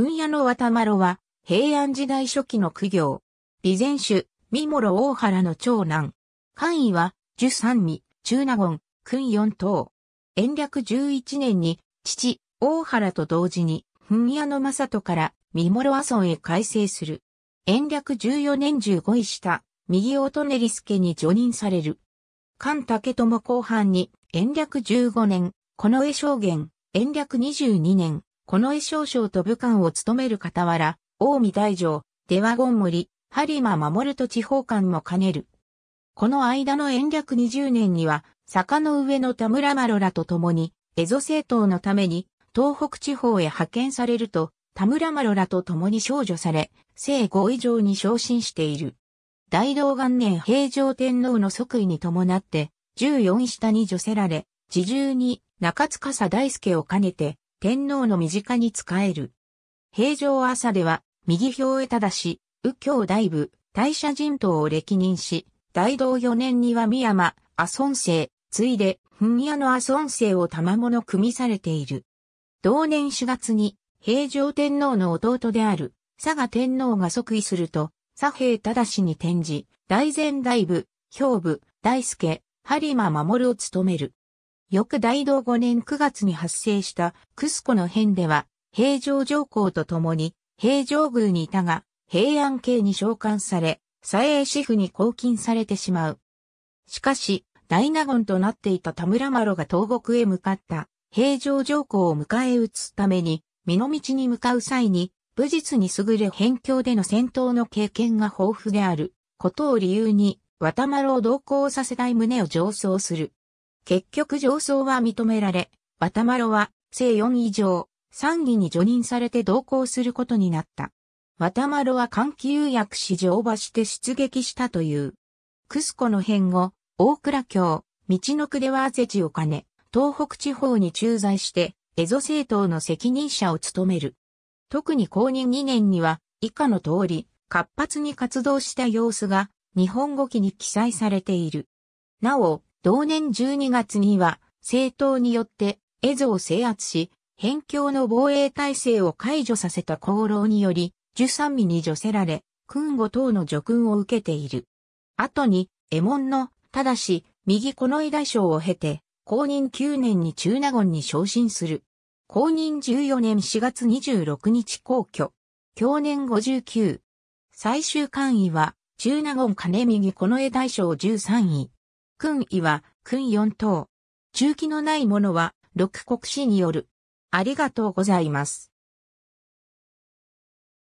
噴屋の渡丸は、平安時代初期の苦行。備前主、三諸大原の長男。官位は、十三味、中納言、君四等。延暦十一年に、父、大原と同時に、噴屋の正人から、三諸阿村へ改正する。延暦十四年十五位下、右音練助に助任される。菅武友後半に、延暦十五年、この江将元、延暦二十二年、この絵少将と武官を務める傍ら、近江大城、出羽権森、播磨守と地方官も兼ねる。この間の延暦20年には、坂の上の田村麻呂らと共に、蝦夷政党のために、東北地方へ派遣されると、田村麻呂らと共に少女され、生5以上に昇進している。大道元年平城天皇の即位に伴って、14下に除せられ、自重に中佐大輔を兼ねて、天皇の身近に仕える。平城朝では、右表へただし、右京大部、大社人等を歴任し、大道四年には三山、阿孫生、ついで、噴屋の阿孫生を賜物組みされている。同年4月に、平城天皇の弟である、佐賀天皇が即位すると、佐平正に転じ、大前大部、兵部、大助、播磨守を務める。翌大道5年9月に発生したクスコの変では、平城上皇と共に平城宮にいたが、平安系に召喚され、左衛子府に拘禁されてしまう。しかし、大納言となっていた田村麻呂が東国へ向かった平城上皇を迎え撃つために、身の道に向かう際に、武術に優れ辺境での戦闘の経験が豊富であることを理由に、渡呂を同行させたい旨を上奏する。結局上層は認められ、バタマロは、正4以上、3議に除任されて同行することになった。バタマロは換気有薬史上馬して出撃したという。クスコの変後、大倉京、道の区ではアゼチを兼ね、東北地方に駐在して、エゾ政党の責任者を務める。特に公認2年には、以下の通り、活発に活動した様子が、日本語記に記載されている。なお、同年12月には政党によってエゾを制圧し、辺境の防衛体制を解除させた功労により、十三味に除せられ、訓後等の叙勲を受けている。後に、エモ門の、ただし、右この井大将を経て、公認9年に中納言に昇進する。公認14年4月26日皇居。去年59。最終官位は、中納言金右この江大将13位。君位は、訓四等。中期のないものは、六国史による。ありがとうございます。